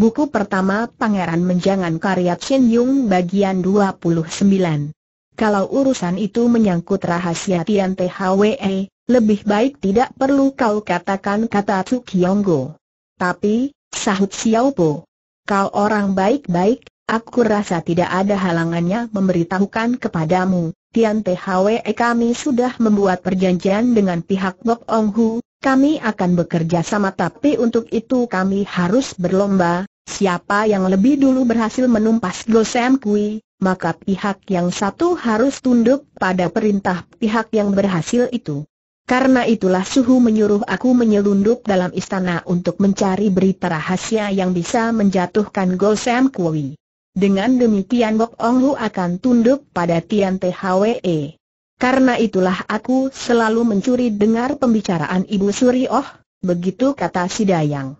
Buku pertama Pangeran Menjangan karya Chen Yung bagian 29. Kalau urusan itu menyangkut rahasia Tian THWE, lebih baik tidak perlu kau katakan kata Tsukiyonggo. Tapi, sahut Xiao Xiaopo. Kau orang baik-baik, aku rasa tidak ada halangannya memberitahukan kepadamu. Tian THWE kami sudah membuat perjanjian dengan pihak Bok Ong Hu, kami akan bekerja sama tapi untuk itu kami harus berlomba, Siapa yang lebih dulu berhasil menumpas Gosem Kui, maka pihak yang satu harus tunduk pada perintah pihak yang berhasil itu. Karena itulah Suhu menyuruh aku menyelundup dalam istana untuk mencari berita rahasia yang bisa menjatuhkan Gosem Kui. Dengan demikian Bok Ong Hu akan tunduk pada Tian THWE. Karena itulah aku selalu mencuri dengar pembicaraan Ibu Suri Oh, begitu kata si Dayang.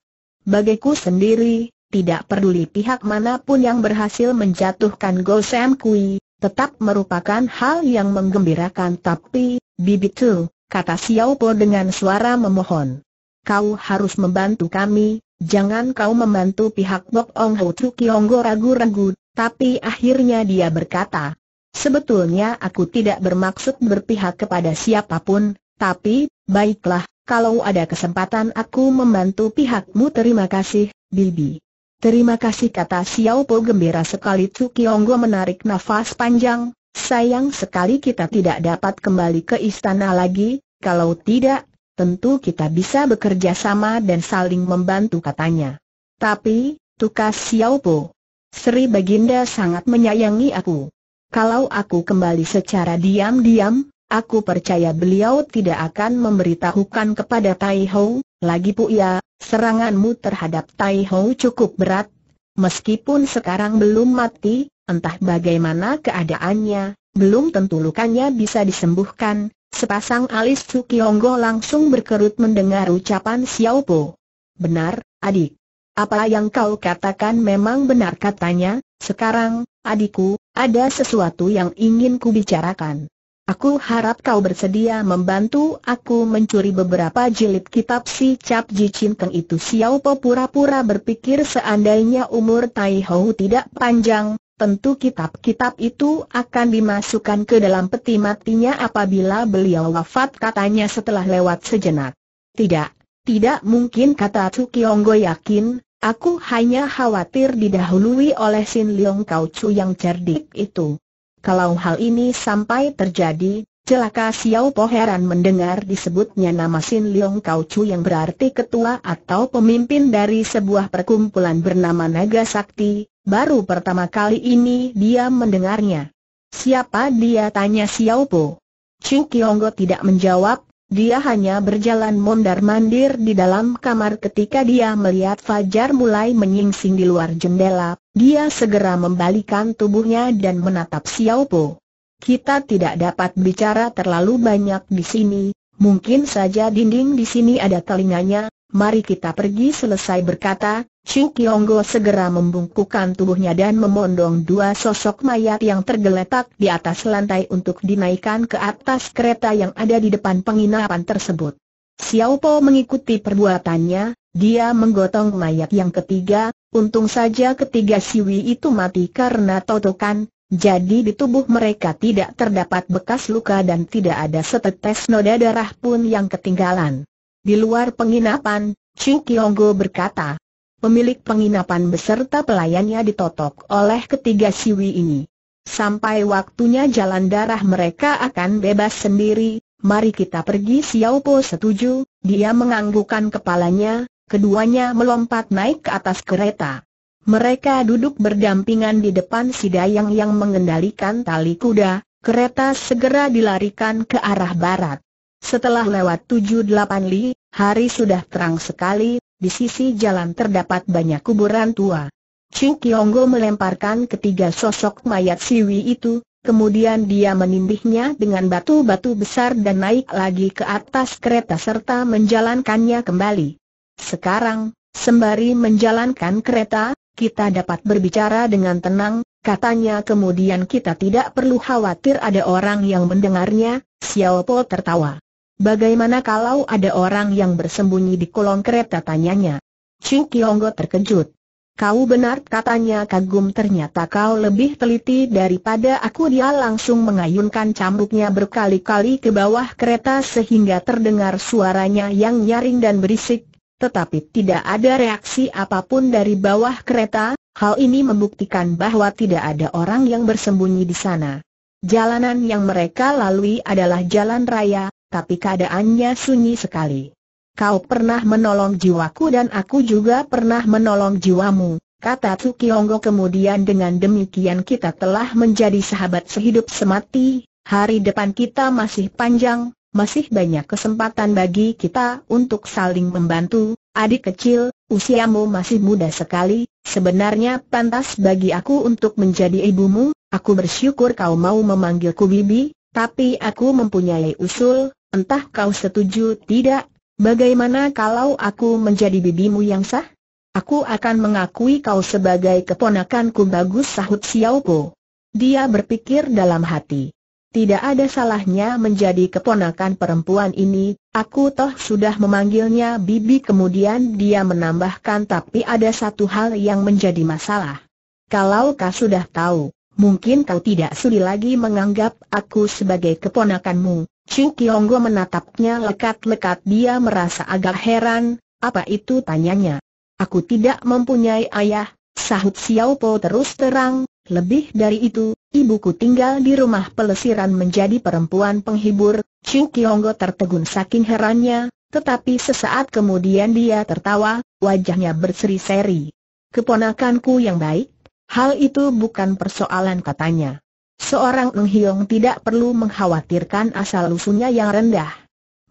Bagiku sendiri, tidak peduli pihak manapun yang berhasil menjatuhkan Go Sam Kui, tetap merupakan hal yang menggembirakan tapi, Bibi Tu, kata Xiao Po dengan suara memohon. Kau harus membantu kami, jangan kau membantu pihak Bok Ong Ho Go ragu-ragu, tapi akhirnya dia berkata, Sebetulnya aku tidak bermaksud berpihak kepada siapapun, tapi, baiklah, kalau ada kesempatan aku membantu pihakmu terima kasih, Bibi. Terima kasih kata Xiao Po gembira sekali tu. Kionggo menarik nafas panjang, sayang sekali kita tidak dapat kembali ke istana lagi, kalau tidak, tentu kita bisa bekerja sama dan saling membantu katanya. Tapi, tukas Xiao Po, Sri Baginda sangat menyayangi aku. Kalau aku kembali secara diam-diam, aku percaya beliau tidak akan memberitahukan kepada Tai Ho, lagi Puya, Seranganmu terhadap Tai Ho cukup berat, meskipun sekarang belum mati, entah bagaimana keadaannya, belum tentu lukanya bisa disembuhkan. Sepasang alis Sukionggo langsung berkerut mendengar ucapan Xiao Po. Benar, adik. Apa yang kau katakan memang benar katanya, sekarang, adikku, ada sesuatu yang ingin ku bicarakan. Aku harap kau bersedia membantu aku mencuri beberapa jilid kitab si Cap Ji Chin Keng itu Xiao Po pura-pura berpikir seandainya umur Tai Hou tidak panjang, tentu kitab-kitab itu akan dimasukkan ke dalam peti matinya apabila beliau wafat katanya setelah lewat sejenak. Tidak, tidak mungkin kata Chu Tsukiyonggo yakin, aku hanya khawatir didahului oleh Sin Leong Kau Chu yang cerdik itu. Kalau hal ini sampai terjadi, celaka Xiao Po heran mendengar disebutnya nama Sin Liang Kau Chu yang berarti ketua atau pemimpin dari sebuah perkumpulan bernama Naga Sakti, baru pertama kali ini dia mendengarnya. Siapa dia tanya Xiao Po? Chu Kionggo tidak menjawab, dia hanya berjalan mondar-mandir di dalam kamar ketika dia melihat Fajar mulai menyingsing di luar jendela, dia segera membalikan tubuhnya dan menatap Xiao Xiaopo. Kita tidak dapat bicara terlalu banyak di sini, mungkin saja dinding di sini ada telinganya, mari kita pergi selesai berkata, Chu Kyonggo segera membungkukkan tubuhnya dan memondong dua sosok mayat yang tergeletak di atas lantai untuk dinaikkan ke atas kereta yang ada di depan penginapan tersebut. Xiao Po mengikuti perbuatannya, dia menggotong mayat yang ketiga, untung saja ketiga siwi itu mati karena totokan, jadi di tubuh mereka tidak terdapat bekas luka dan tidak ada setetes noda darah pun yang ketinggalan. Di luar penginapan, Chu Kyonggo berkata, pemilik penginapan beserta pelayannya ditotok oleh ketiga siwi ini. Sampai waktunya jalan darah mereka akan bebas sendiri, mari kita pergi Xiao Po setuju, dia menganggukkan kepalanya, keduanya melompat naik ke atas kereta. Mereka duduk berdampingan di depan si Dayang yang mengendalikan tali kuda, kereta segera dilarikan ke arah barat. Setelah lewat 7-8 li, hari sudah terang sekali, di sisi jalan terdapat banyak kuburan tua. Chu Kionggo melemparkan ketiga sosok mayat Siwi itu, kemudian dia menindihnya dengan batu-batu besar dan naik lagi ke atas kereta serta menjalankannya kembali. Sekarang, sembari menjalankan kereta, kita dapat berbicara dengan tenang, katanya kemudian kita tidak perlu khawatir ada orang yang mendengarnya, Xiao Po tertawa. Bagaimana kalau ada orang yang bersembunyi di kolong kereta tanyanya? Chu Kionggo terkejut. Kau benar katanya kagum ternyata kau lebih teliti daripada aku dia langsung mengayunkan cambuknya berkali-kali ke bawah kereta sehingga terdengar suaranya yang nyaring dan berisik, tetapi tidak ada reaksi apapun dari bawah kereta, hal ini membuktikan bahwa tidak ada orang yang bersembunyi di sana. Jalanan yang mereka lalui adalah jalan raya, tapi keadaannya sunyi sekali. Kau pernah menolong jiwaku dan aku juga pernah menolong jiwamu, kata Tsukiyonggo kemudian dengan demikian kita telah menjadi sahabat sehidup semati, hari depan kita masih panjang, masih banyak kesempatan bagi kita untuk saling membantu, adik kecil, usiamu masih muda sekali, sebenarnya pantas bagi aku untuk menjadi ibumu, aku bersyukur kau mau memanggilku bibi, tapi aku mempunyai usul, Entah kau setuju tidak, bagaimana kalau aku menjadi bibimu yang sah? Aku akan mengakui kau sebagai keponakanku bagus sahut Xiao Po. Dia berpikir dalam hati. Tidak ada salahnya menjadi keponakan perempuan ini, aku toh sudah memanggilnya bibi kemudian dia menambahkan tapi ada satu hal yang menjadi masalah. Kalau kau sudah tahu, mungkin kau tidak sudi lagi menganggap aku sebagai keponakanmu, Chu Kionggo menatapnya lekat-lekat dia merasa agak heran, apa itu tanyanya. Aku tidak mempunyai ayah, sahut Xiao Po terus terang, lebih dari itu, ibuku tinggal di rumah pelesiran menjadi perempuan penghibur, Chu Kionggo tertegun saking herannya, tetapi sesaat kemudian dia tertawa, wajahnya berseri-seri. Keponakanku yang baik, hal itu bukan persoalan katanya. Seorang Ng Hiong tidak perlu mengkhawatirkan asal-usulnya yang rendah.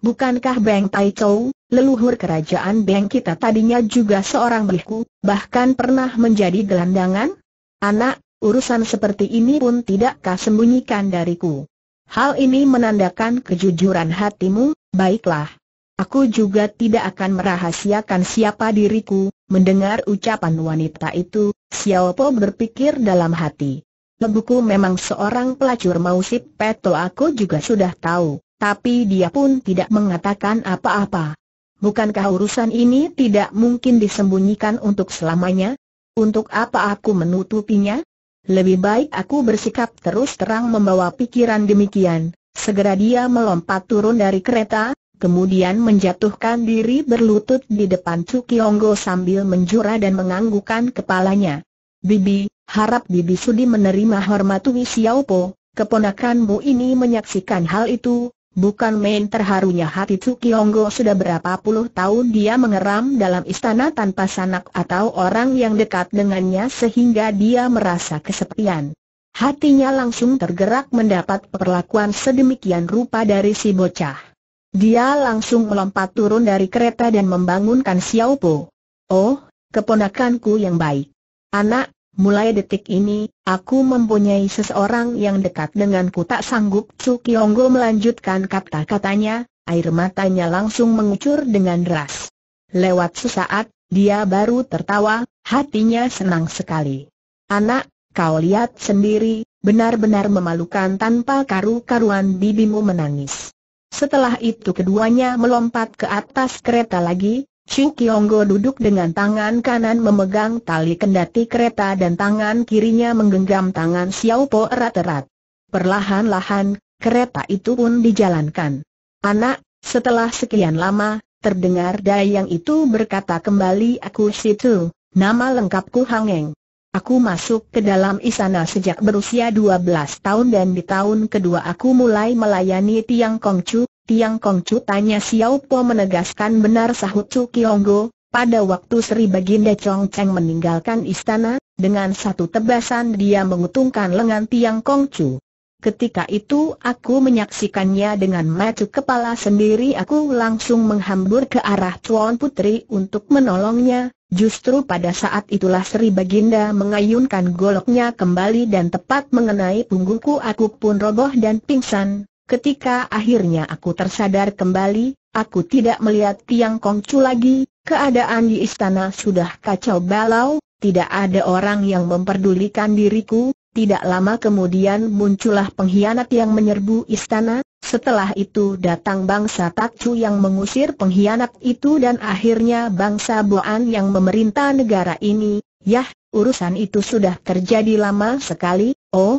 Bukankah Beng Tai Chou, leluhur kerajaan Beng kita tadinya juga seorang biku, bahkan pernah menjadi gelandangan? Anak, urusan seperti ini pun tidakkah sembunyikan dariku. Hal ini menandakan kejujuran hatimu, baiklah. Aku juga tidak akan merahasiakan siapa diriku, mendengar ucapan wanita itu, Xiao Po berpikir dalam hati. Lebuku memang seorang pelacur mausip peto aku juga sudah tahu, tapi dia pun tidak mengatakan apa-apa. Bukankah urusan ini tidak mungkin disembunyikan untuk selamanya? Untuk apa aku menutupinya? Lebih baik aku bersikap terus terang membawa pikiran demikian. Segera dia melompat turun dari kereta, kemudian menjatuhkan diri berlutut di depan Honggo sambil menjura dan menganggukkan kepalanya. Bibi, harap Bibi sudi menerima hormat Wi Po. keponakanmu ini menyaksikan hal itu, bukan main terharunya hati Tsukionggo sudah berapa puluh tahun dia mengeram dalam istana tanpa sanak atau orang yang dekat dengannya sehingga dia merasa kesepian. Hatinya langsung tergerak mendapat perlakuan sedemikian rupa dari si bocah. Dia langsung melompat turun dari kereta dan membangunkan Xiao Po. Oh, keponakanku yang baik. Anak, mulai detik ini, aku mempunyai seseorang yang dekat denganku tak sanggup Cu Kionggo melanjutkan kata-katanya, air matanya langsung mengucur dengan deras. Lewat sesaat, dia baru tertawa, hatinya senang sekali. Anak, kau lihat sendiri, benar-benar memalukan tanpa karu-karuan bibimu menangis. Setelah itu keduanya melompat ke atas kereta lagi, Ching Kionggo duduk dengan tangan kanan memegang tali kendati kereta dan tangan kirinya menggenggam tangan Xiao Po erat-erat. Perlahan-lahan, kereta itu pun dijalankan. Anak, setelah sekian lama, terdengar dayang itu berkata kembali aku situ, nama lengkapku Hangeng. Aku masuk ke dalam istana sejak berusia 12 tahun dan di tahun kedua aku mulai melayani Tiang Kong Chu. Tiang Kongcu tanya Xiao Po menegaskan benar sahut Chu Kionggo, pada waktu Sri Baginda Chong Cheng meninggalkan istana, dengan satu tebasan dia mengutungkan lengan Tiang Kongcu. Ketika itu aku menyaksikannya dengan mata kepala sendiri aku langsung menghambur ke arah Tuan Putri untuk menolongnya, justru pada saat itulah Sri Baginda mengayunkan goloknya kembali dan tepat mengenai punggungku aku pun roboh dan pingsan, Ketika akhirnya aku tersadar kembali, aku tidak melihat Tiang Kongcu lagi, keadaan di istana sudah kacau balau, tidak ada orang yang memperdulikan diriku, tidak lama kemudian muncullah pengkhianat yang menyerbu istana, setelah itu datang bangsa Takcu yang mengusir pengkhianat itu dan akhirnya bangsa Boan yang memerintah negara ini, yah, urusan itu sudah terjadi lama sekali, oh,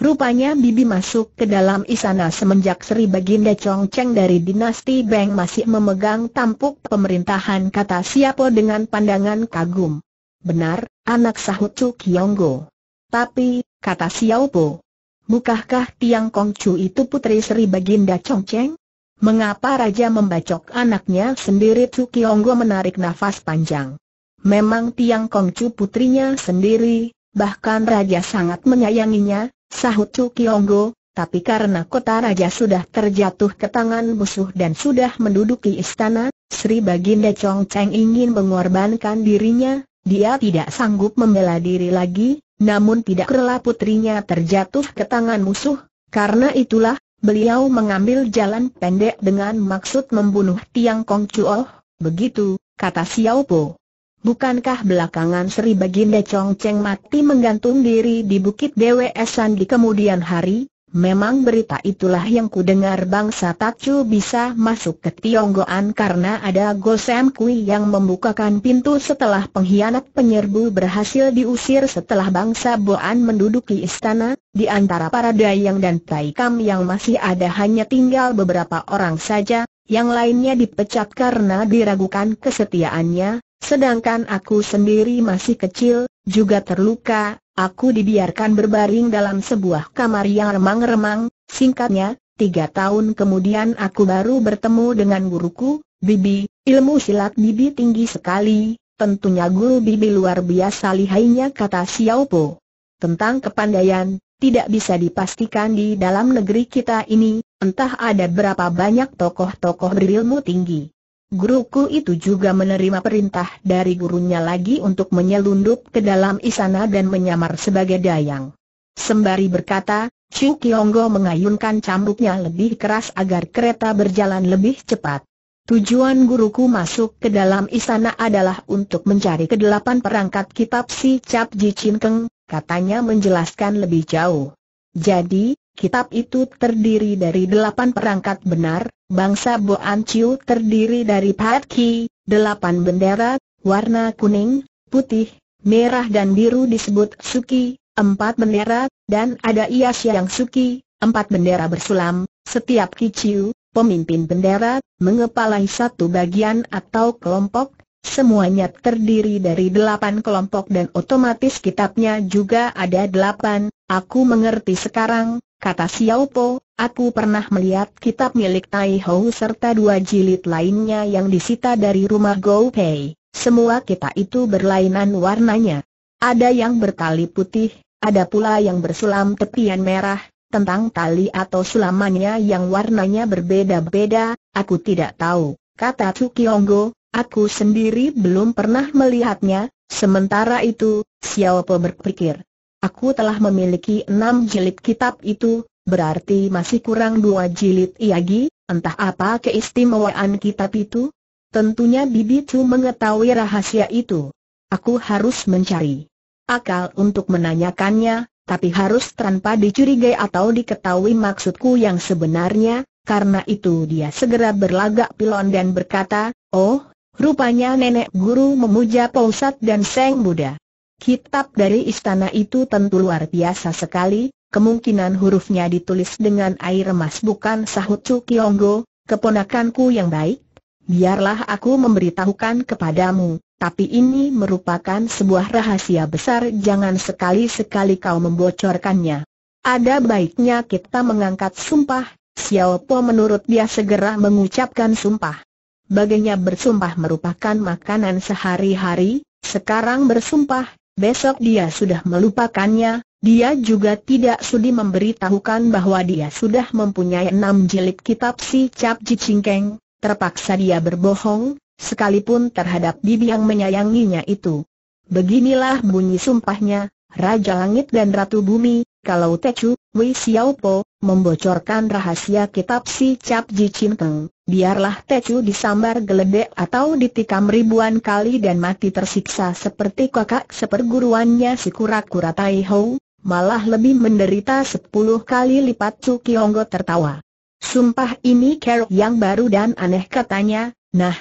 Rupanya Bibi masuk ke dalam isana semenjak Sri Baginda Chong Cheng dari dinasti Beng masih memegang tampuk pemerintahan kata Siapo dengan pandangan kagum. Benar, anak sahut Chu Kyonggo. Tapi, kata Siapo, bukankah Tiang Kong itu putri Sri Baginda Chong Cheng? Mengapa Raja membacok anaknya sendiri Chu Kyonggo menarik nafas panjang. Memang Tiang Kong putrinya sendiri, bahkan Raja sangat menyayanginya, Sahut Chu Kionggo, tapi karena kota raja sudah terjatuh ke tangan musuh dan sudah menduduki istana, Sri Baginda Chong Cheng ingin mengorbankan dirinya, dia tidak sanggup membela diri lagi, namun tidak rela putrinya terjatuh ke tangan musuh, karena itulah, beliau mengambil jalan pendek dengan maksud membunuh Tiang Kong Chuo, begitu, kata Xiao Po. Bukankah belakangan Sri Baginda Chong Cheng mati menggantung diri di Bukit Dewesan di kemudian hari? Memang berita itulah yang kudengar bangsa Takcu bisa masuk ke Tionggoan karena ada Gosem Kui yang membukakan pintu setelah pengkhianat penyerbu berhasil diusir setelah bangsa Boan menduduki istana, di antara para Dayang dan Taikam yang masih ada hanya tinggal beberapa orang saja, yang lainnya dipecat karena diragukan kesetiaannya, Sedangkan aku sendiri masih kecil, juga terluka, aku dibiarkan berbaring dalam sebuah kamar yang remang-remang, singkatnya, tiga tahun kemudian aku baru bertemu dengan guruku, Bibi, ilmu silat Bibi tinggi sekali, tentunya guru Bibi luar biasa lihainya kata Xiao Po. Tentang kepandaian, tidak bisa dipastikan di dalam negeri kita ini, entah ada berapa banyak tokoh-tokoh berilmu tinggi. Guruku itu juga menerima perintah dari gurunya lagi untuk menyelundup ke dalam istana dan menyamar sebagai dayang. Sembari berkata, Chu Kionggo mengayunkan cambuknya lebih keras agar kereta berjalan lebih cepat. Tujuan guruku masuk ke dalam istana adalah untuk mencari kedelapan perangkat kitab si Cap Ji Chin Keng, katanya menjelaskan lebih jauh. Jadi, Kitab itu terdiri dari delapan perangkat benar, bangsa Boan Chiu terdiri dari Pat Ki, delapan bendera, warna kuning, putih, merah dan biru disebut Suki, empat bendera, dan ada Ias yang Suki, empat bendera bersulam, setiap Kiciu, pemimpin bendera, mengepalai satu bagian atau kelompok, semuanya terdiri dari delapan kelompok dan otomatis kitabnya juga ada delapan, aku mengerti sekarang, kata Xiao Po, aku pernah melihat kitab milik Tai Hou serta dua jilid lainnya yang disita dari rumah Gou Pei. Semua kita itu berlainan warnanya. Ada yang bertali putih, ada pula yang bersulam tepian merah, tentang tali atau sulamannya yang warnanya berbeda-beda, aku tidak tahu, kata Tsukionggo, aku sendiri belum pernah melihatnya, sementara itu, Xiao Po berpikir, Aku telah memiliki enam jilid kitab itu, berarti masih kurang dua jilid lagi. Iya, entah apa keistimewaan kitab itu? Tentunya Bibi Chu mengetahui rahasia itu. Aku harus mencari akal untuk menanyakannya, tapi harus tanpa dicurigai atau diketahui maksudku yang sebenarnya, karena itu dia segera berlagak pilon dan berkata, Oh, rupanya nenek guru memuja Pausat dan Seng Buddha. Kitab dari istana itu tentu luar biasa sekali, kemungkinan hurufnya ditulis dengan air emas bukan sahut Kionggo, keponakanku yang baik. Biarlah aku memberitahukan kepadamu, tapi ini merupakan sebuah rahasia besar jangan sekali-sekali kau membocorkannya. Ada baiknya kita mengangkat sumpah, Xiao Po menurut dia segera mengucapkan sumpah. Baginya bersumpah merupakan makanan sehari-hari, sekarang bersumpah, besok dia sudah melupakannya, dia juga tidak sudi memberitahukan bahwa dia sudah mempunyai enam jilid kitab si Cap Jicingkeng, terpaksa dia berbohong, sekalipun terhadap bibi yang menyayanginya itu. Beginilah bunyi sumpahnya, Raja Langit dan Ratu Bumi, kalau Tecu, Wei Xiaopo, membocorkan rahasia kitab si Cap Ji Chin Teng, biarlah Tecu disambar geledek atau ditikam ribuan kali dan mati tersiksa seperti kakak seperguruannya si kura-kura Tai Ho, malah lebih menderita sepuluh kali lipat Su Kionggo tertawa. Sumpah ini kerok yang baru dan aneh katanya, nah,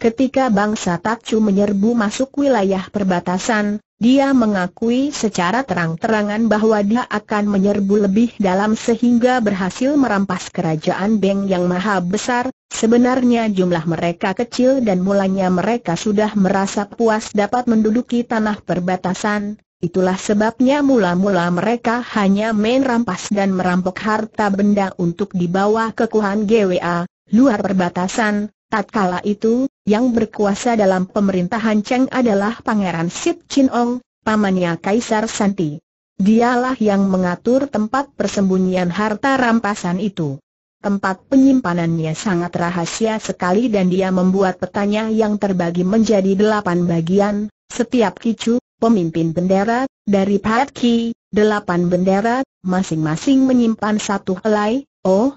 ketika bangsa Takcu menyerbu masuk wilayah perbatasan, dia mengakui secara terang-terangan bahwa dia akan menyerbu lebih dalam sehingga berhasil merampas kerajaan Beng yang maha besar, sebenarnya jumlah mereka kecil dan mulanya mereka sudah merasa puas dapat menduduki tanah perbatasan, itulah sebabnya mula-mula mereka hanya main rampas dan merampok harta benda untuk dibawa ke Kuhan GWA, luar perbatasan, tatkala itu yang berkuasa dalam pemerintahan Cheng adalah Pangeran Sip Chin Ong, pamannya Kaisar Santi. Dialah yang mengatur tempat persembunyian harta rampasan itu. Tempat penyimpanannya sangat rahasia sekali dan dia membuat petanya yang terbagi menjadi delapan bagian, setiap kicu, pemimpin bendera, dari Pat Ki, delapan bendera, masing-masing menyimpan satu helai, oh,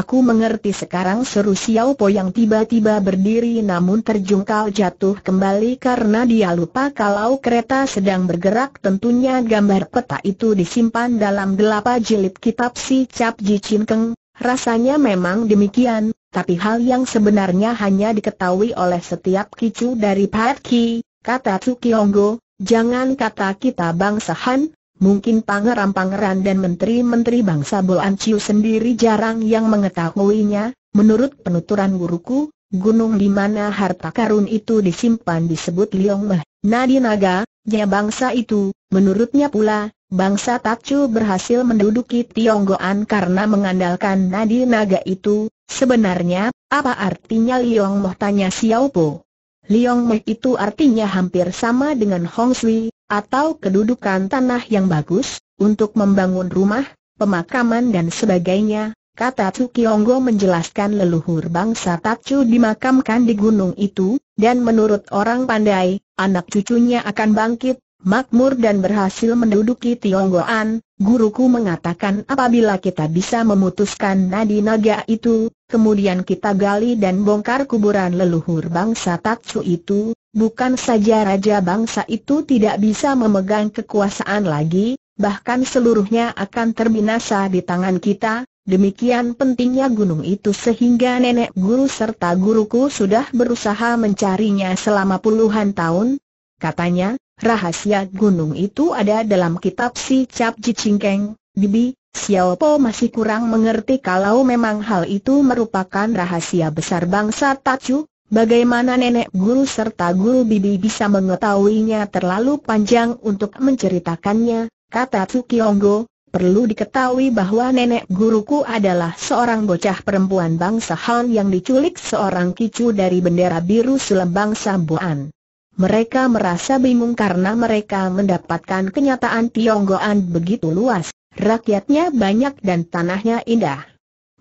Aku mengerti sekarang seru Xiao Po yang tiba-tiba berdiri namun terjungkal jatuh kembali karena dia lupa kalau kereta sedang bergerak tentunya gambar peta itu disimpan dalam delapa jilid kitab si Cap Ji Chin Keng. Rasanya memang demikian, tapi hal yang sebenarnya hanya diketahui oleh setiap kicu dari Pat Ki, kata Tsukiyonggo, jangan kata kita bangsa Han, Mungkin pangeran-pangeran dan menteri-menteri bangsa Boan Chiu sendiri jarang yang mengetahuinya, menurut penuturan guruku, gunung di mana harta karun itu disimpan disebut Liong Meh, Nadi Naga, ya bangsa itu, menurutnya pula, bangsa Takcu berhasil menduduki Tionggoan karena mengandalkan Nadi Naga itu, sebenarnya, apa artinya Liong Meh tanya Xiao Po? Liong Meh itu artinya hampir sama dengan Hong Sui, atau kedudukan tanah yang bagus, untuk membangun rumah, pemakaman dan sebagainya, kata Kionggo menjelaskan leluhur bangsa Tatsu dimakamkan di gunung itu, dan menurut orang pandai, anak cucunya akan bangkit, makmur dan berhasil menduduki Tionggoan, guruku mengatakan apabila kita bisa memutuskan nadi naga itu, kemudian kita gali dan bongkar kuburan leluhur bangsa Tatsu itu, bukan saja raja bangsa itu tidak bisa memegang kekuasaan lagi, bahkan seluruhnya akan terbinasa di tangan kita, demikian pentingnya gunung itu sehingga nenek guru serta guruku sudah berusaha mencarinya selama puluhan tahun, katanya, rahasia gunung itu ada dalam kitab si Cap Jicingkeng, Bibi, Xiao Po masih kurang mengerti kalau memang hal itu merupakan rahasia besar bangsa Tachu. bagaimana nenek guru serta guru bibi bisa mengetahuinya terlalu panjang untuk menceritakannya, kata Tsukiyonggo, perlu diketahui bahwa nenek guruku adalah seorang bocah perempuan bangsa Han yang diculik seorang kicu dari bendera biru sulam bangsa Buan. Mereka merasa bingung karena mereka mendapatkan kenyataan Tionggoan begitu luas. Rakyatnya banyak dan tanahnya indah.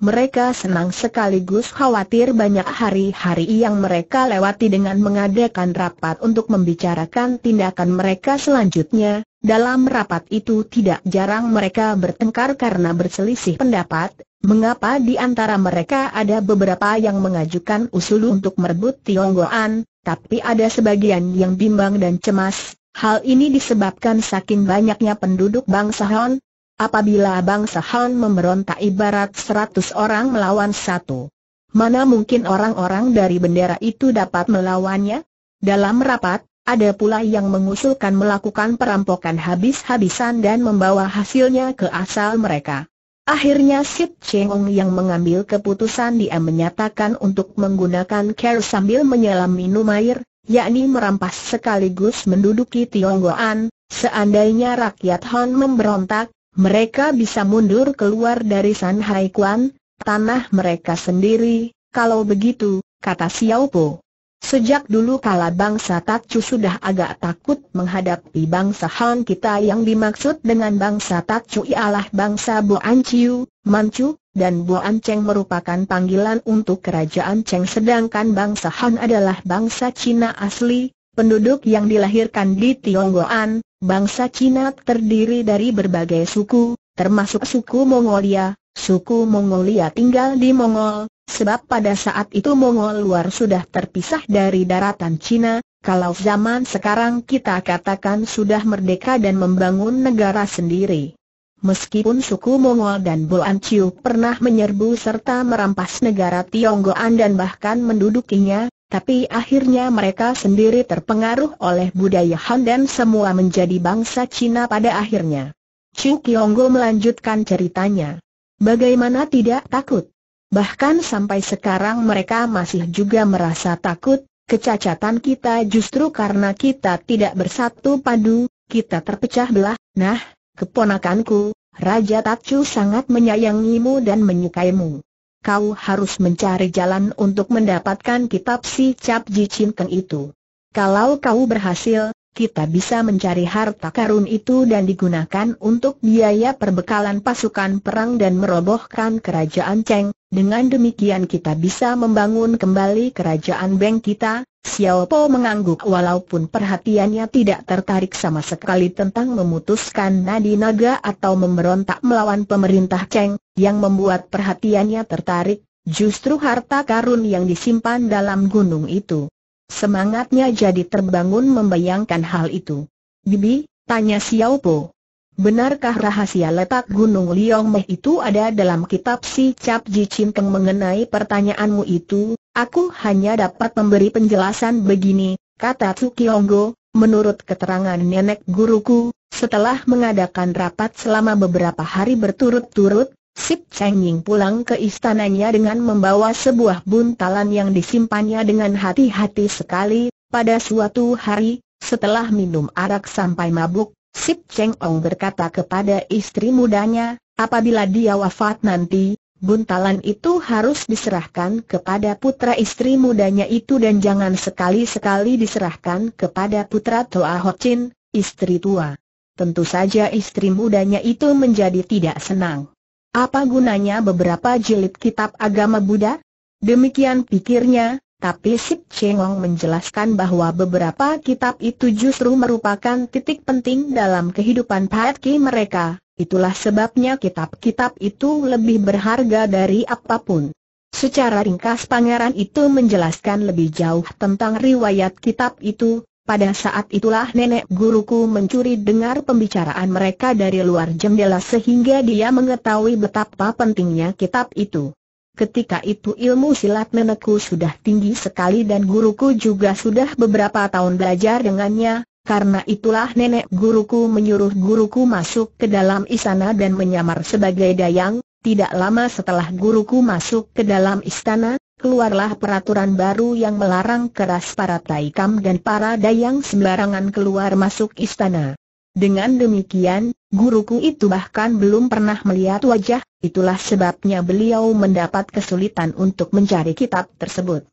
Mereka senang sekaligus khawatir banyak hari-hari yang mereka lewati dengan mengadakan rapat untuk membicarakan tindakan mereka selanjutnya. Dalam rapat itu tidak jarang mereka bertengkar karena berselisih pendapat, mengapa di antara mereka ada beberapa yang mengajukan usul untuk merebut Tionggoan, tapi ada sebagian yang bimbang dan cemas. Hal ini disebabkan saking banyaknya penduduk bangsa Han, Apabila bangsa Han memberontak ibarat seratus orang melawan satu. Mana mungkin orang-orang dari bendera itu dapat melawannya? Dalam rapat, ada pula yang mengusulkan melakukan perampokan habis-habisan dan membawa hasilnya ke asal mereka. Akhirnya Sip Chengong yang mengambil keputusan dia menyatakan untuk menggunakan care sambil menyelam minum air, yakni merampas sekaligus menduduki Tionggoan, seandainya rakyat Han memberontak, mereka bisa mundur keluar dari San Hai Kuan, tanah mereka sendiri, kalau begitu, kata Xiao Po. Sejak dulu kala bangsa Tatcu sudah agak takut menghadapi bangsa Han kita yang dimaksud dengan bangsa Tatcu ialah bangsa Boan Ciu, Manchu, dan Boan Cheng merupakan panggilan untuk kerajaan Cheng sedangkan bangsa Han adalah bangsa Cina asli, Penduduk yang dilahirkan di Tionggoan, bangsa Cina terdiri dari berbagai suku, termasuk suku Mongolia. Suku Mongolia tinggal di Mongol, sebab pada saat itu Mongol luar sudah terpisah dari daratan Cina, kalau zaman sekarang kita katakan sudah merdeka dan membangun negara sendiri. Meskipun suku Mongol dan Boan Chiu pernah menyerbu serta merampas negara Tionggoan dan bahkan mendudukinya, tapi akhirnya mereka sendiri terpengaruh oleh budaya Han dan semua menjadi bangsa Cina pada akhirnya. Chu Kionggo melanjutkan ceritanya. Bagaimana tidak takut? Bahkan sampai sekarang mereka masih juga merasa takut, kecacatan kita justru karena kita tidak bersatu padu, kita terpecah belah. Nah, keponakanku, Raja Takcu sangat menyayangimu dan menyukaimu kau harus mencari jalan untuk mendapatkan kitab si Cap Ji Chin itu. Kalau kau berhasil, kita bisa mencari harta karun itu dan digunakan untuk biaya perbekalan pasukan perang dan merobohkan kerajaan Cheng. Dengan demikian kita bisa membangun kembali kerajaan Beng kita, Xiao Po mengangguk walaupun perhatiannya tidak tertarik sama sekali tentang memutuskan nadi naga atau memberontak melawan pemerintah Cheng, yang membuat perhatiannya tertarik, justru harta karun yang disimpan dalam gunung itu. Semangatnya jadi terbangun membayangkan hal itu. Bibi, tanya Xiao Po. Benarkah rahasia letak Gunung Liong Meh itu ada dalam kitab si Cap Ji Chin Keng mengenai pertanyaanmu itu? Aku hanya dapat memberi penjelasan begini, kata Tsukiyonggo, menurut keterangan nenek guruku, setelah mengadakan rapat selama beberapa hari berturut-turut, Sip Cheng Ying pulang ke istananya dengan membawa sebuah buntalan yang disimpannya dengan hati-hati sekali, pada suatu hari, setelah minum arak sampai mabuk, Sip Cheng Ong berkata kepada istri mudanya, apabila dia wafat nanti, buntalan itu harus diserahkan kepada putra istri mudanya itu dan jangan sekali-sekali diserahkan kepada putra Toa Hocin, istri tua. Tentu saja istri mudanya itu menjadi tidak senang. Apa gunanya beberapa jilid kitab agama Buddha? Demikian pikirnya, tapi Sip Chengong menjelaskan bahwa beberapa kitab itu justru merupakan titik penting dalam kehidupan Pat mereka, Itulah sebabnya kitab-kitab itu lebih berharga dari apapun. Secara ringkas pangeran itu menjelaskan lebih jauh tentang riwayat kitab itu, pada saat itulah nenek guruku mencuri dengar pembicaraan mereka dari luar jendela sehingga dia mengetahui betapa pentingnya kitab itu. Ketika itu ilmu silat nenekku sudah tinggi sekali dan guruku juga sudah beberapa tahun belajar dengannya, karena itulah nenek guruku menyuruh guruku masuk ke dalam istana dan menyamar sebagai dayang. Tidak lama setelah guruku masuk ke dalam istana, keluarlah peraturan baru yang melarang keras para taikam dan para dayang sembarangan keluar masuk istana. Dengan demikian, guruku itu bahkan belum pernah melihat wajah, itulah sebabnya beliau mendapat kesulitan untuk mencari kitab tersebut.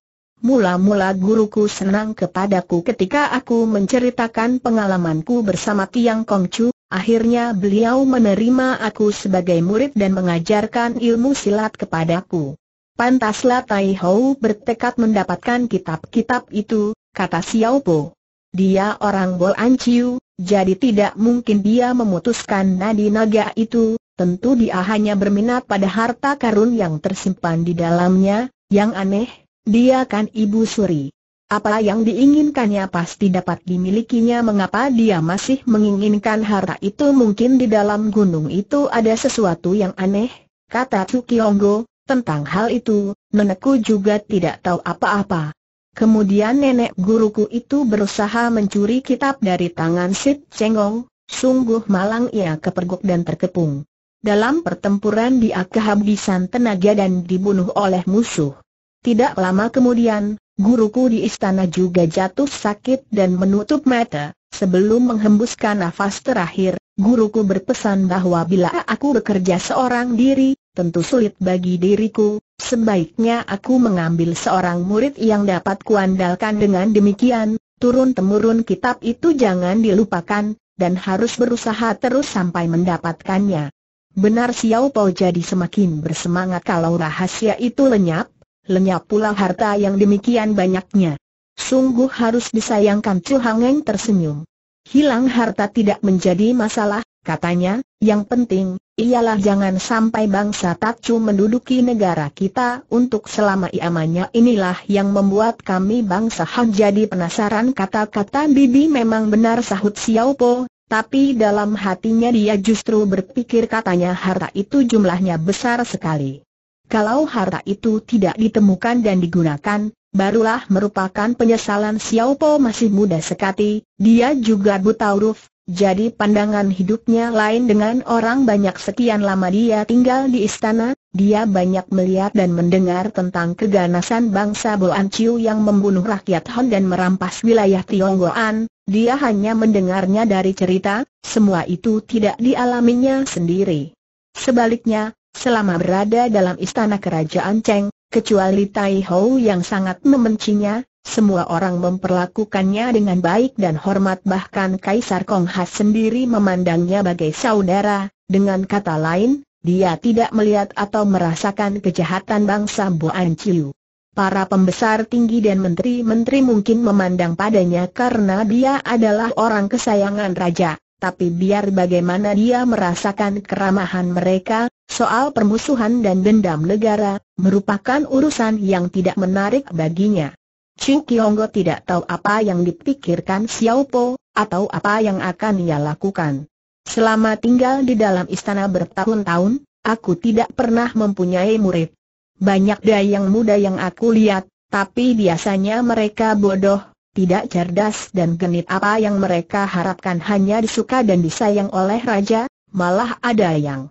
Mula-mula guruku senang kepadaku ketika aku menceritakan pengalamanku bersama Tiang Chu, akhirnya beliau menerima aku sebagai murid dan mengajarkan ilmu silat kepadaku. Pantaslah Tai Hou bertekad mendapatkan kitab-kitab itu, kata Xiao Po. Dia orang Bol Anciu, jadi tidak mungkin dia memutuskan nadi naga itu, tentu dia hanya berminat pada harta karun yang tersimpan di dalamnya, yang aneh, dia kan ibu suri. Apa yang diinginkannya pasti dapat dimilikinya mengapa dia masih menginginkan harta itu mungkin di dalam gunung itu ada sesuatu yang aneh, kata Tsukiyonggo, tentang hal itu, nenekku juga tidak tahu apa-apa. Kemudian nenek guruku itu berusaha mencuri kitab dari tangan Sid Cengong, sungguh malang ia kepergok dan terkepung. Dalam pertempuran dia kehabisan tenaga dan dibunuh oleh musuh. Tidak lama kemudian, guruku di istana juga jatuh sakit dan menutup mata. Sebelum menghembuskan nafas terakhir, guruku berpesan bahwa bila aku bekerja seorang diri, tentu sulit bagi diriku, sebaiknya aku mengambil seorang murid yang dapat kuandalkan dengan demikian, turun-temurun kitab itu jangan dilupakan, dan harus berusaha terus sampai mendapatkannya. Benar Xiao Pao jadi semakin bersemangat kalau rahasia itu lenyap, lenyap pula harta yang demikian banyaknya. Sungguh harus disayangkan Chu Hangeng tersenyum. Hilang harta tidak menjadi masalah, katanya, yang penting, ialah jangan sampai bangsa Tak Chu menduduki negara kita untuk selama iamannya inilah yang membuat kami bangsa Han jadi penasaran kata-kata Bibi memang benar sahut Xiao Po, tapi dalam hatinya dia justru berpikir katanya harta itu jumlahnya besar sekali. Kalau harta itu tidak ditemukan dan digunakan, barulah merupakan penyesalan Xiao Po masih muda sekali, dia juga buta huruf, jadi pandangan hidupnya lain dengan orang banyak sekian lama dia tinggal di istana, dia banyak melihat dan mendengar tentang keganasan bangsa Boan Chiu yang membunuh rakyat Han dan merampas wilayah Tionggoan, dia hanya mendengarnya dari cerita, semua itu tidak dialaminya sendiri. Sebaliknya, selama berada dalam istana kerajaan Cheng, kecuali Tai Hou yang sangat membencinya, semua orang memperlakukannya dengan baik dan hormat bahkan Kaisar Kong Ha sendiri memandangnya bagai saudara, dengan kata lain, dia tidak melihat atau merasakan kejahatan bangsa Boan Chiu. Para pembesar tinggi dan menteri-menteri mungkin memandang padanya karena dia adalah orang kesayangan raja tapi biar bagaimana dia merasakan keramahan mereka, soal permusuhan dan dendam negara, merupakan urusan yang tidak menarik baginya. Chu Kionggo tidak tahu apa yang dipikirkan Xiao Po, atau apa yang akan ia lakukan. Selama tinggal di dalam istana bertahun-tahun, aku tidak pernah mempunyai murid. Banyak dayang muda yang aku lihat, tapi biasanya mereka bodoh, tidak cerdas dan genit apa yang mereka harapkan hanya disuka dan disayang oleh raja, malah ada yang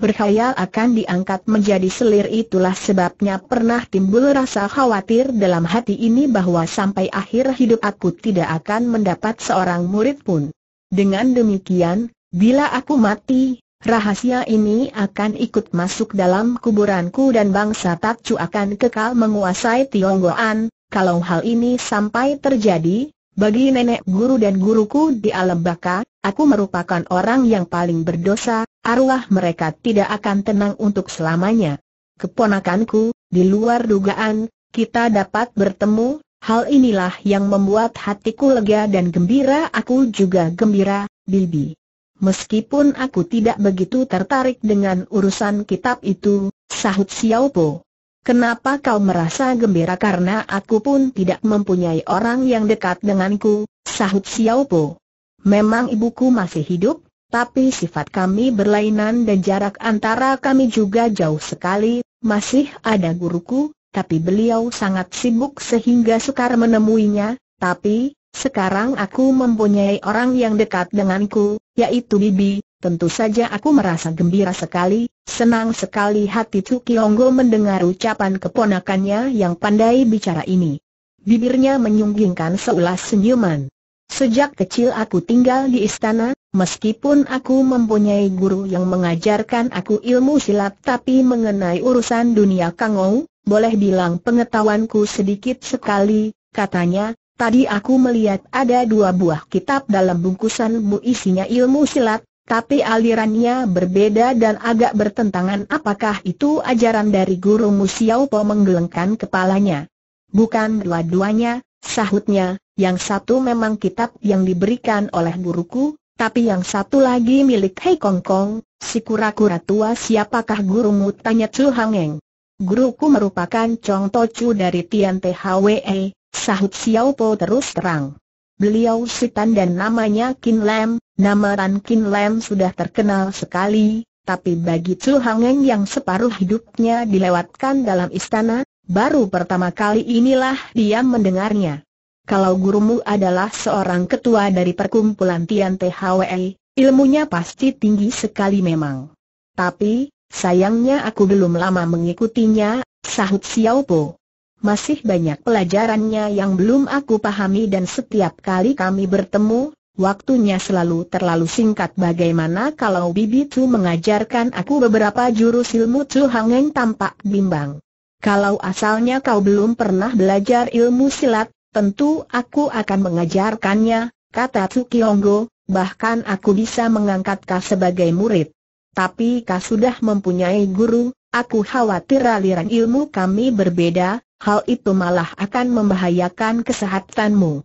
berkhayal akan diangkat menjadi selir itulah sebabnya pernah timbul rasa khawatir dalam hati ini bahwa sampai akhir hidup aku tidak akan mendapat seorang murid pun. Dengan demikian, bila aku mati, rahasia ini akan ikut masuk dalam kuburanku dan bangsa Tatcu akan kekal menguasai Tionggoan, kalau hal ini sampai terjadi, bagi nenek guru dan guruku di alam baka, aku merupakan orang yang paling berdosa, arwah mereka tidak akan tenang untuk selamanya. Keponakanku, di luar dugaan, kita dapat bertemu, hal inilah yang membuat hatiku lega dan gembira aku juga gembira, Bibi. Meskipun aku tidak begitu tertarik dengan urusan kitab itu, sahut Xiao Po. Kenapa kau merasa gembira karena aku pun tidak mempunyai orang yang dekat denganku, sahut Xiao Po. Memang ibuku masih hidup, tapi sifat kami berlainan dan jarak antara kami juga jauh sekali, masih ada guruku, tapi beliau sangat sibuk sehingga sukar menemuinya, tapi, sekarang aku mempunyai orang yang dekat denganku, yaitu Bibi, Tentu saja aku merasa gembira sekali, senang sekali hati Cukionggo mendengar ucapan keponakannya yang pandai bicara ini. Bibirnya menyunggingkan seulas senyuman. Sejak kecil aku tinggal di istana, meskipun aku mempunyai guru yang mengajarkan aku ilmu silat tapi mengenai urusan dunia kangou, boleh bilang pengetahuanku sedikit sekali, katanya, Tadi aku melihat ada dua buah kitab dalam bungkusanmu isinya ilmu silat, tapi alirannya berbeda dan agak bertentangan apakah itu ajaran dari guru Musiau Po menggelengkan kepalanya. Bukan dua-duanya, sahutnya, yang satu memang kitab yang diberikan oleh guruku, tapi yang satu lagi milik Hei Kong Kong, si kura-kura tua siapakah gurumu tanya Chu Hangeng. Guruku merupakan Chong To Chu dari Tian THWE, sahut Xiao Po terus terang. Beliau Sitan dan namanya Kin Lam, nama Tan Kin Lam sudah terkenal sekali, tapi bagi Chu Hangeng yang separuh hidupnya dilewatkan dalam istana, baru pertama kali inilah dia mendengarnya. Kalau gurumu adalah seorang ketua dari perkumpulan Tian THWI, ilmunya pasti tinggi sekali memang. Tapi, sayangnya aku belum lama mengikutinya, sahut Xiao Po masih banyak pelajarannya yang belum aku pahami dan setiap kali kami bertemu, waktunya selalu terlalu singkat bagaimana kalau Bibi Tu mengajarkan aku beberapa jurus ilmu Chu Hangeng tampak bimbang. Kalau asalnya kau belum pernah belajar ilmu silat, tentu aku akan mengajarkannya, kata Tu Kionggo, bahkan aku bisa mengangkat kau sebagai murid. Tapi kau sudah mempunyai guru, Aku khawatir aliran ilmu kami berbeda, hal itu malah akan membahayakan kesehatanmu.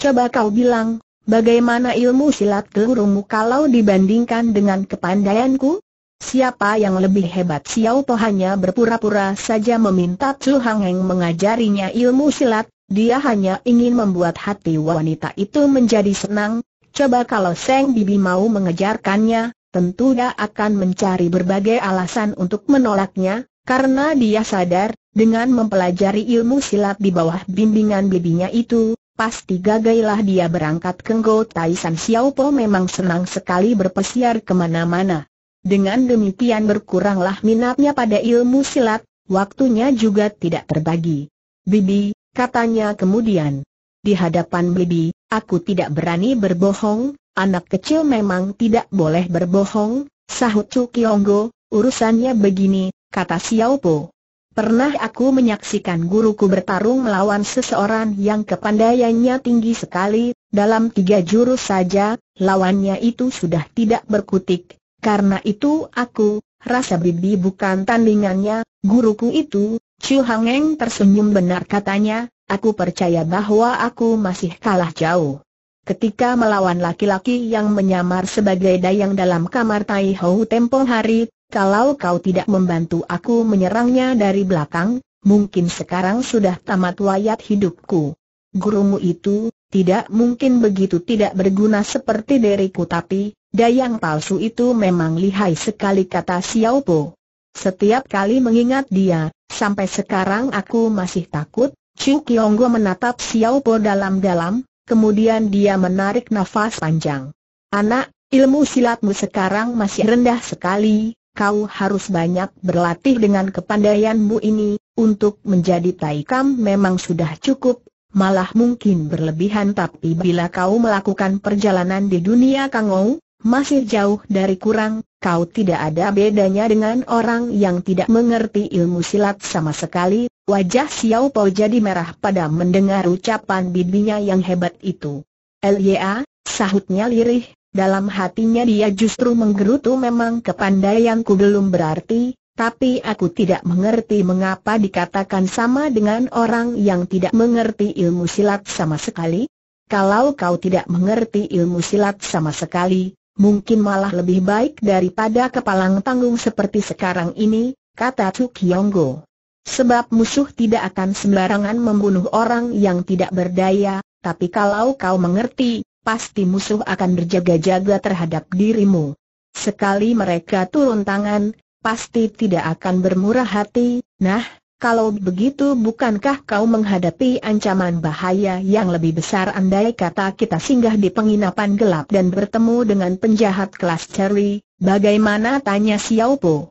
Coba kau bilang, bagaimana ilmu silat gelurumu kalau dibandingkan dengan kepandaianku? Siapa yang lebih hebat? Xiao Po hanya berpura-pura saja meminta Chu Hangeng mengajarinya ilmu silat, dia hanya ingin membuat hati wanita itu menjadi senang. Coba kalau Seng Bibi mau mengejarkannya, tentu dia akan mencari berbagai alasan untuk menolaknya, karena dia sadar, dengan mempelajari ilmu silat di bawah bimbingan bibinya itu, pasti gagailah dia berangkat ke Kenggo Xiao Po memang senang sekali berpesiar kemana-mana. Dengan demikian berkuranglah minatnya pada ilmu silat, waktunya juga tidak terbagi. Bibi, katanya kemudian. Di hadapan Bibi, aku tidak berani berbohong, anak kecil memang tidak boleh berbohong, sahut Chu Kionggo, urusannya begini, kata Xiao Po. Pernah aku menyaksikan guruku bertarung melawan seseorang yang kepandaiannya tinggi sekali, dalam tiga jurus saja, lawannya itu sudah tidak berkutik. Karena itu aku, rasa bibi bukan tandingannya, guruku itu, Chu Hangeng tersenyum benar katanya, aku percaya bahwa aku masih kalah jauh. Ketika melawan laki-laki yang menyamar sebagai dayang dalam kamar Tai Hou tempo hari, kalau kau tidak membantu aku menyerangnya dari belakang, mungkin sekarang sudah tamat wayat hidupku. Gurumu itu, tidak mungkin begitu tidak berguna seperti diriku tapi, dayang palsu itu memang lihai sekali kata Xiao Po. Setiap kali mengingat dia, sampai sekarang aku masih takut, Chu Kionggo menatap Xiao Po dalam-dalam, kemudian dia menarik nafas panjang. Anak, ilmu silatmu sekarang masih rendah sekali, kau harus banyak berlatih dengan kepandaianmu ini, untuk menjadi taikam memang sudah cukup, malah mungkin berlebihan tapi bila kau melakukan perjalanan di dunia kangou, masih jauh dari kurang, kau tidak ada bedanya dengan orang yang tidak mengerti ilmu silat sama sekali, wajah Xiao Pao jadi merah pada mendengar ucapan bibinya yang hebat itu. Lya, sahutnya lirih, dalam hatinya dia justru menggerutu memang kepandaianku belum berarti, tapi aku tidak mengerti mengapa dikatakan sama dengan orang yang tidak mengerti ilmu silat sama sekali. Kalau kau tidak mengerti ilmu silat sama sekali, mungkin malah lebih baik daripada kepalang tanggung seperti sekarang ini, kata Tsukyonggo. Sebab musuh tidak akan sembarangan membunuh orang yang tidak berdaya, tapi kalau kau mengerti, pasti musuh akan berjaga-jaga terhadap dirimu. Sekali mereka turun tangan, pasti tidak akan bermurah hati, nah, kalau begitu bukankah kau menghadapi ancaman bahaya yang lebih besar andai kata kita singgah di penginapan gelap dan bertemu dengan penjahat kelas Cherry, bagaimana tanya Xiao Po?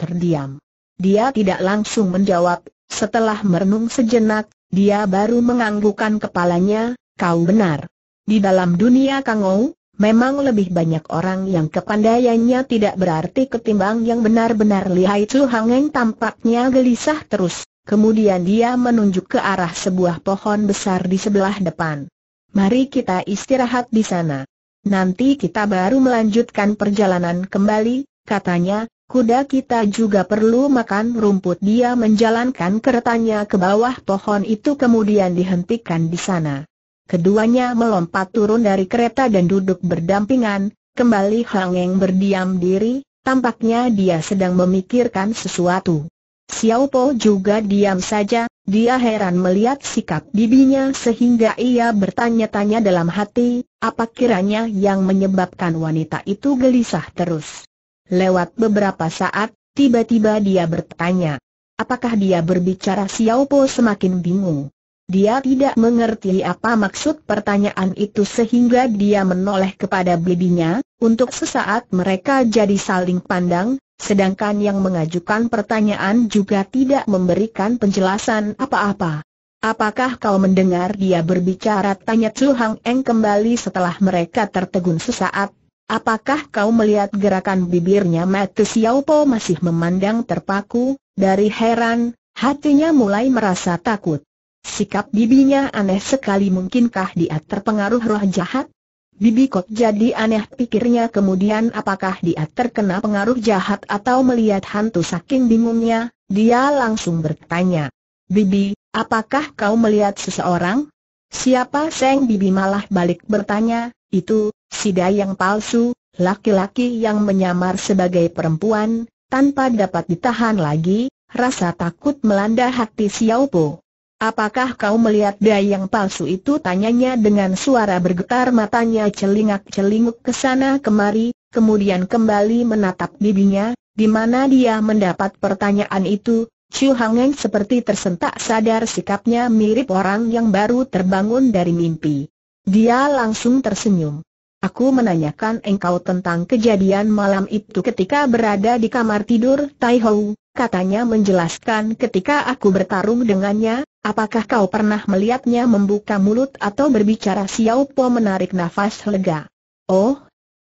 terdiam. Dia tidak langsung menjawab, setelah merenung sejenak, dia baru menganggukkan kepalanya, kau benar. Di dalam dunia Kangou, memang lebih banyak orang yang kepandaiannya tidak berarti ketimbang yang benar-benar lihai Chu Hangeng tampaknya gelisah terus. Kemudian dia menunjuk ke arah sebuah pohon besar di sebelah depan. Mari kita istirahat di sana. Nanti kita baru melanjutkan perjalanan kembali, katanya, kuda kita juga perlu makan rumput Dia menjalankan keretanya ke bawah pohon itu kemudian dihentikan di sana Keduanya melompat turun dari kereta dan duduk berdampingan, kembali Hang Eng berdiam diri, tampaknya dia sedang memikirkan sesuatu. Xiao Po juga diam saja, dia heran melihat sikap bibinya sehingga ia bertanya-tanya dalam hati, apa kiranya yang menyebabkan wanita itu gelisah terus. Lewat beberapa saat, tiba-tiba dia bertanya, apakah dia berbicara Xiao Po semakin bingung. Dia tidak mengerti apa maksud pertanyaan itu sehingga dia menoleh kepada bibinya, untuk sesaat mereka jadi saling pandang, sedangkan yang mengajukan pertanyaan juga tidak memberikan penjelasan apa-apa. Apakah kau mendengar dia berbicara? Tanya Chu Hang Eng kembali setelah mereka tertegun sesaat. Apakah kau melihat gerakan bibirnya Matu Xiaopo masih memandang terpaku, dari heran, hatinya mulai merasa takut. Sikap bibinya aneh sekali mungkinkah dia terpengaruh roh jahat? Bibi kok jadi aneh pikirnya kemudian apakah dia terkena pengaruh jahat atau melihat hantu saking bingungnya, dia langsung bertanya. Bibi, apakah kau melihat seseorang? Siapa Seng Bibi malah balik bertanya, itu, si dayang palsu, laki-laki yang menyamar sebagai perempuan, tanpa dapat ditahan lagi, rasa takut melanda hati Xiao Po. Apakah kau melihat dayang palsu itu? Tanyanya dengan suara bergetar matanya celingak-celinguk ke sana kemari, kemudian kembali menatap bibinya, di mana dia mendapat pertanyaan itu, Chu Hangeng seperti tersentak sadar sikapnya mirip orang yang baru terbangun dari mimpi. Dia langsung tersenyum. Aku menanyakan engkau tentang kejadian malam itu ketika berada di kamar tidur Tai Hou, katanya menjelaskan ketika aku bertarung dengannya, Apakah kau pernah melihatnya membuka mulut atau berbicara Xiao Po menarik nafas lega? Oh,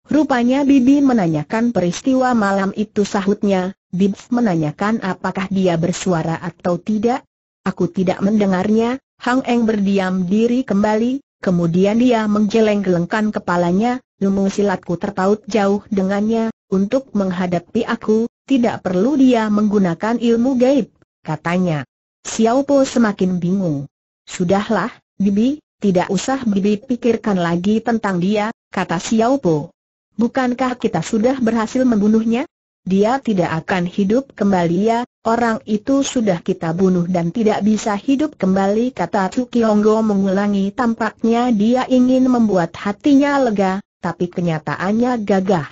rupanya Bibi menanyakan peristiwa malam itu sahutnya, Bibi menanyakan apakah dia bersuara atau tidak? Aku tidak mendengarnya, Hang Eng berdiam diri kembali, kemudian dia menggeleng-gelengkan kepalanya, ilmu silatku terpaut jauh dengannya, untuk menghadapi aku, tidak perlu dia menggunakan ilmu gaib, katanya. Xiao Po semakin bingung. Sudahlah, Bibi, tidak usah Bibi pikirkan lagi tentang dia, kata Xiao Po. Bukankah kita sudah berhasil membunuhnya? Dia tidak akan hidup kembali ya, orang itu sudah kita bunuh dan tidak bisa hidup kembali kata Tsukionggo mengulangi tampaknya dia ingin membuat hatinya lega, tapi kenyataannya gagah.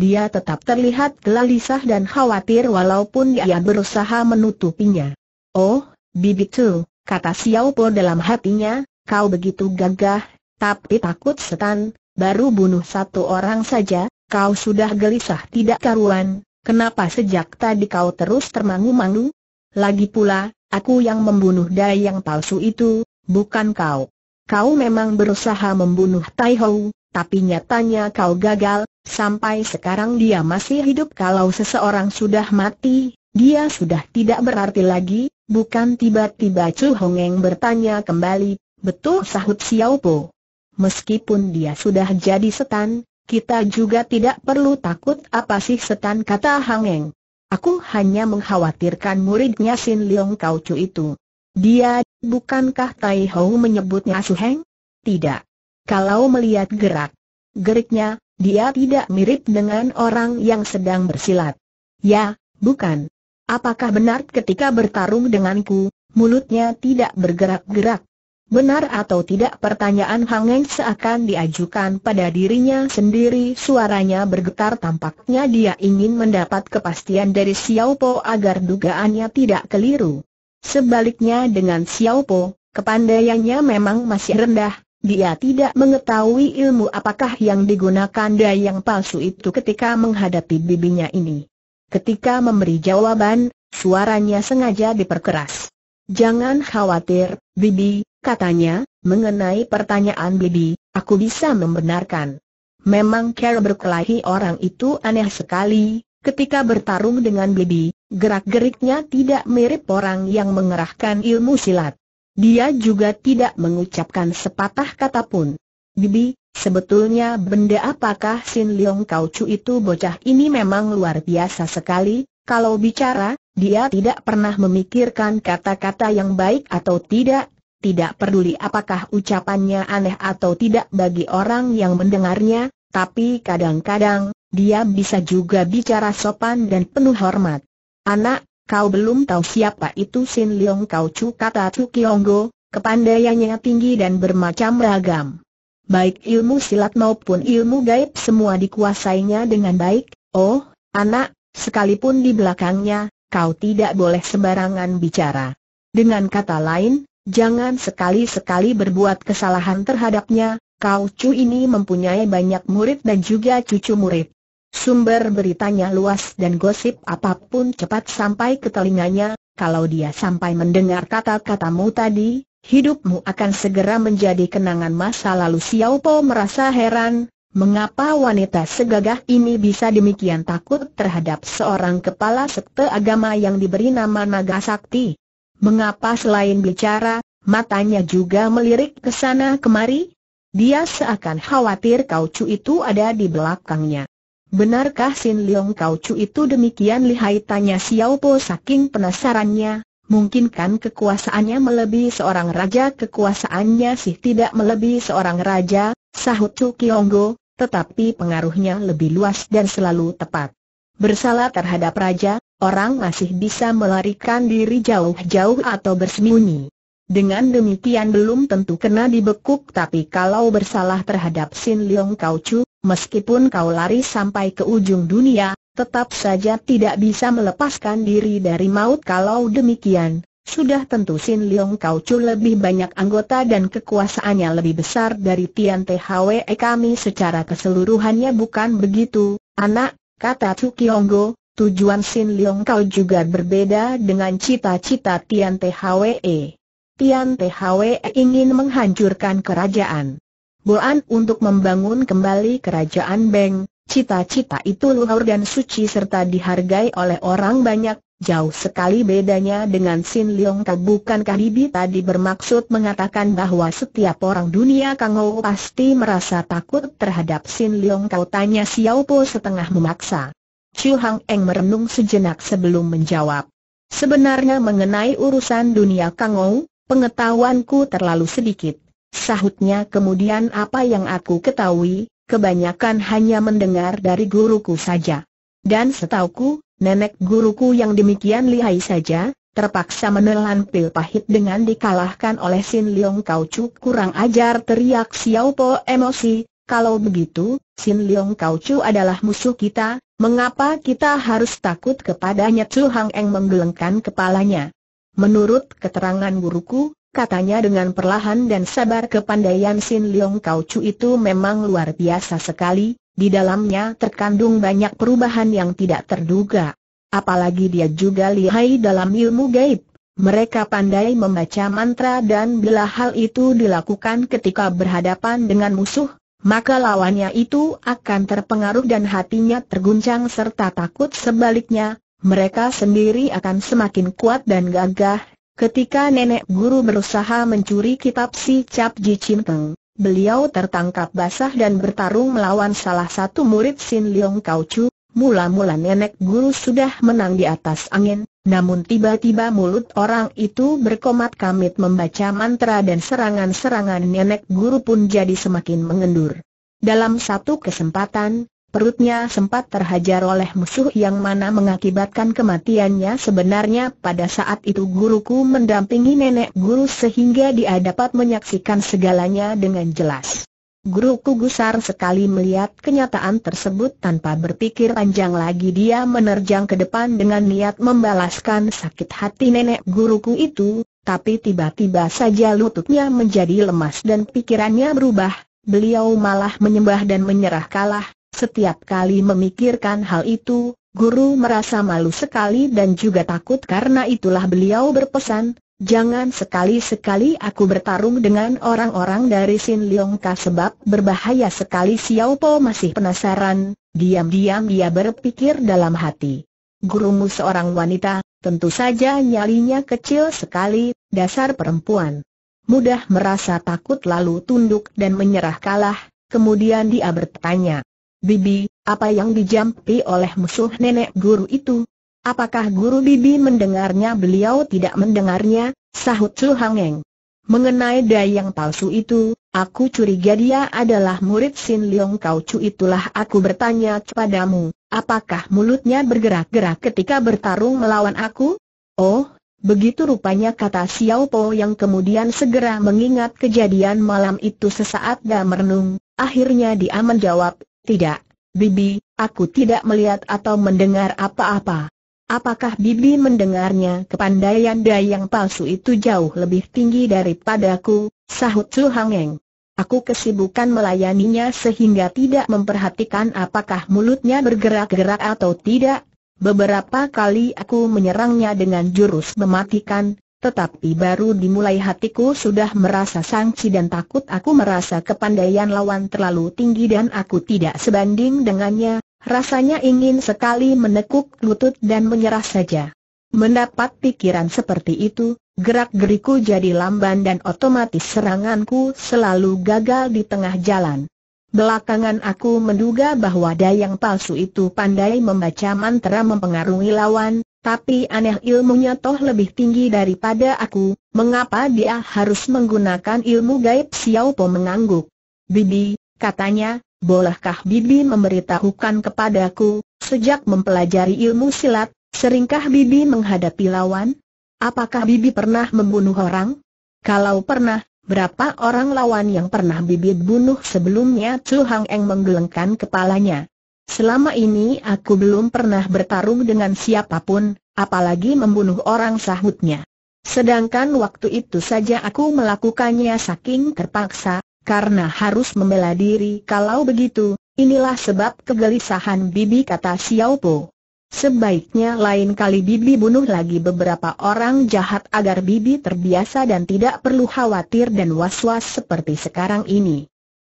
Dia tetap terlihat gelisah dan khawatir walaupun dia berusaha menutupinya. Oh, Tu, kata Xiao Po dalam hatinya, kau begitu gagah, tapi takut setan, baru bunuh satu orang saja, kau sudah gelisah tidak karuan, kenapa sejak tadi kau terus termangu-mangu? Lagi pula, aku yang membunuh dayang palsu itu, bukan kau. Kau memang berusaha membunuh Tai Hou, tapi nyatanya kau gagal, sampai sekarang dia masih hidup kalau seseorang sudah mati, dia sudah tidak berarti lagi, bukan tiba-tiba Chu Hongeng bertanya kembali, betul sahut Xiao Po. Meskipun dia sudah jadi setan, kita juga tidak perlu takut apa sih setan kata Hangeng. Aku hanya mengkhawatirkan muridnya Sin Leong Kau Chu itu. Dia, bukankah Tai Hou menyebutnya Su Heng? Tidak. Kalau melihat gerak geriknya, dia tidak mirip dengan orang yang sedang bersilat. Ya, bukan. Apakah benar ketika bertarung denganku, mulutnya tidak bergerak-gerak? Benar atau tidak pertanyaan Hangeng seakan diajukan pada dirinya sendiri suaranya bergetar tampaknya dia ingin mendapat kepastian dari Xiao Po agar dugaannya tidak keliru. Sebaliknya dengan Xiao Po, kepandaiannya memang masih rendah, dia tidak mengetahui ilmu apakah yang digunakan yang palsu itu ketika menghadapi bibinya ini. Ketika memberi jawaban, suaranya sengaja diperkeras. Jangan khawatir, Bibi, katanya, mengenai pertanyaan Bibi, aku bisa membenarkan. Memang cara berkelahi orang itu aneh sekali, ketika bertarung dengan Bibi, gerak-geriknya tidak mirip orang yang mengerahkan ilmu silat. Dia juga tidak mengucapkan sepatah kata pun. Bibi, sebetulnya benda apakah Sin Leong Kau Chu itu bocah ini memang luar biasa sekali, kalau bicara, dia tidak pernah memikirkan kata-kata yang baik atau tidak, tidak peduli apakah ucapannya aneh atau tidak bagi orang yang mendengarnya, tapi kadang-kadang, dia bisa juga bicara sopan dan penuh hormat. Anak, kau belum tahu siapa itu Sin Leong Kau Chu kata Chu Go, kepandaiannya tinggi dan bermacam ragam baik ilmu silat maupun ilmu gaib semua dikuasainya dengan baik. Oh, anak, sekalipun di belakangnya, kau tidak boleh sembarangan bicara. Dengan kata lain, jangan sekali-sekali berbuat kesalahan terhadapnya, kau cu ini mempunyai banyak murid dan juga cucu murid. Sumber beritanya luas dan gosip apapun cepat sampai ke telinganya, kalau dia sampai mendengar kata-katamu tadi, hidupmu akan segera menjadi kenangan masa lalu Xiao Po merasa heran, mengapa wanita segagah ini bisa demikian takut terhadap seorang kepala sekte agama yang diberi nama Naga Sakti. Mengapa selain bicara, matanya juga melirik ke sana kemari? Dia seakan khawatir Kau Chu itu ada di belakangnya. Benarkah Sin Leong Kau Chu itu demikian lihai tanya Xiao Po saking penasarannya, Mungkinkan kekuasaannya melebihi seorang raja kekuasaannya sih tidak melebihi seorang raja, sahut Chu Kionggo, tetapi pengaruhnya lebih luas dan selalu tepat. Bersalah terhadap raja, orang masih bisa melarikan diri jauh-jauh atau bersembunyi. Dengan demikian belum tentu kena dibekuk tapi kalau bersalah terhadap Sin Leong Kau Chu, meskipun kau lari sampai ke ujung dunia, tetap saja tidak bisa melepaskan diri dari maut kalau demikian. Sudah tentu Sin Leong Kau Chu lebih banyak anggota dan kekuasaannya lebih besar dari Tian THWE kami secara keseluruhannya bukan begitu, anak, kata Tsukyonggo, tujuan Sin Leong Kau juga berbeda dengan cita-cita Tian THWE. Tian THWE ingin menghancurkan kerajaan. Boan untuk membangun kembali kerajaan Beng, Cita-cita itu luhur dan suci serta dihargai oleh orang banyak, jauh sekali bedanya dengan Sin Leong Ka bukankah Bibi tadi bermaksud mengatakan bahwa setiap orang dunia Kang Ho pasti merasa takut terhadap Sin Leong Kau tanya Xiao Po setengah memaksa. Chu Hang Eng merenung sejenak sebelum menjawab. Sebenarnya mengenai urusan dunia Kang Ho, pengetahuanku terlalu sedikit. Sahutnya kemudian apa yang aku ketahui, kebanyakan hanya mendengar dari guruku saja. Dan setauku, nenek guruku yang demikian lihai saja, terpaksa menelan pil pahit dengan dikalahkan oleh Sin Leong Kaucu kurang ajar teriak Xiao Po emosi, kalau begitu, Sin Leong Kaucu adalah musuh kita, mengapa kita harus takut kepadanya Chu Hang Eng menggelengkan kepalanya. Menurut keterangan guruku, katanya dengan perlahan dan sabar kepandaian Sin Leong Kau Chu itu memang luar biasa sekali, di dalamnya terkandung banyak perubahan yang tidak terduga. Apalagi dia juga lihai dalam ilmu gaib. Mereka pandai membaca mantra dan bila hal itu dilakukan ketika berhadapan dengan musuh, maka lawannya itu akan terpengaruh dan hatinya terguncang serta takut sebaliknya, mereka sendiri akan semakin kuat dan gagah, Ketika nenek guru berusaha mencuri kitab si Cap Ji Chin beliau tertangkap basah dan bertarung melawan salah satu murid Sin Leong Kau Chu. Mula-mula nenek guru sudah menang di atas angin, namun tiba-tiba mulut orang itu berkomat kamit membaca mantra dan serangan-serangan nenek guru pun jadi semakin mengendur. Dalam satu kesempatan, perutnya sempat terhajar oleh musuh yang mana mengakibatkan kematiannya sebenarnya pada saat itu guruku mendampingi nenek guru sehingga dia dapat menyaksikan segalanya dengan jelas. Guruku gusar sekali melihat kenyataan tersebut tanpa berpikir panjang lagi dia menerjang ke depan dengan niat membalaskan sakit hati nenek guruku itu, tapi tiba-tiba saja lututnya menjadi lemas dan pikirannya berubah, beliau malah menyembah dan menyerah kalah, setiap kali memikirkan hal itu, guru merasa malu sekali dan juga takut karena itulah beliau berpesan, Jangan sekali-sekali aku bertarung dengan orang-orang dari Sin Leong Ka sebab berbahaya sekali Xiao Po masih penasaran, diam-diam dia berpikir dalam hati. Gurumu seorang wanita, tentu saja nyalinya kecil sekali, dasar perempuan. Mudah merasa takut lalu tunduk dan menyerah kalah, kemudian dia bertanya, Bibi, apa yang dijampi oleh musuh nenek guru itu? Apakah guru Bibi mendengarnya beliau tidak mendengarnya, sahut Su Hangeng. Mengenai dayang palsu itu, aku curiga dia adalah murid Sin Leong Kau Chu itulah aku bertanya kepadamu, apakah mulutnya bergerak-gerak ketika bertarung melawan aku? Oh, begitu rupanya kata Xiao Po yang kemudian segera mengingat kejadian malam itu sesaat dan merenung, akhirnya dia menjawab, tidak, Bibi, aku tidak melihat atau mendengar apa-apa. Apakah Bibi mendengarnya kepandaian dayang palsu itu jauh lebih tinggi daripadaku, sahut Su Hangeng. Aku kesibukan melayaninya sehingga tidak memperhatikan apakah mulutnya bergerak-gerak atau tidak. Beberapa kali aku menyerangnya dengan jurus mematikan, tetapi baru dimulai hatiku sudah merasa sangsi dan takut aku merasa kepandaian lawan terlalu tinggi dan aku tidak sebanding dengannya, rasanya ingin sekali menekuk lutut dan menyerah saja. Mendapat pikiran seperti itu, gerak-geriku jadi lamban dan otomatis seranganku selalu gagal di tengah jalan. Belakangan aku menduga bahwa dayang palsu itu pandai membaca mantra mempengaruhi lawan, tapi aneh ilmunya toh lebih tinggi daripada aku, mengapa dia harus menggunakan ilmu gaib Xiao Po mengangguk. Bibi, katanya, bolehkah Bibi memberitahukan kepadaku, sejak mempelajari ilmu silat, seringkah Bibi menghadapi lawan? Apakah Bibi pernah membunuh orang? Kalau pernah, berapa orang lawan yang pernah Bibi bunuh sebelumnya? Chu Hang Eng menggelengkan kepalanya. Selama ini aku belum pernah bertarung dengan siapapun, apalagi membunuh orang sahutnya. Sedangkan waktu itu saja aku melakukannya saking terpaksa, karena harus membela diri kalau begitu, inilah sebab kegelisahan Bibi kata Xiao Po. Sebaiknya lain kali Bibi bunuh lagi beberapa orang jahat agar Bibi terbiasa dan tidak perlu khawatir dan was-was seperti sekarang ini.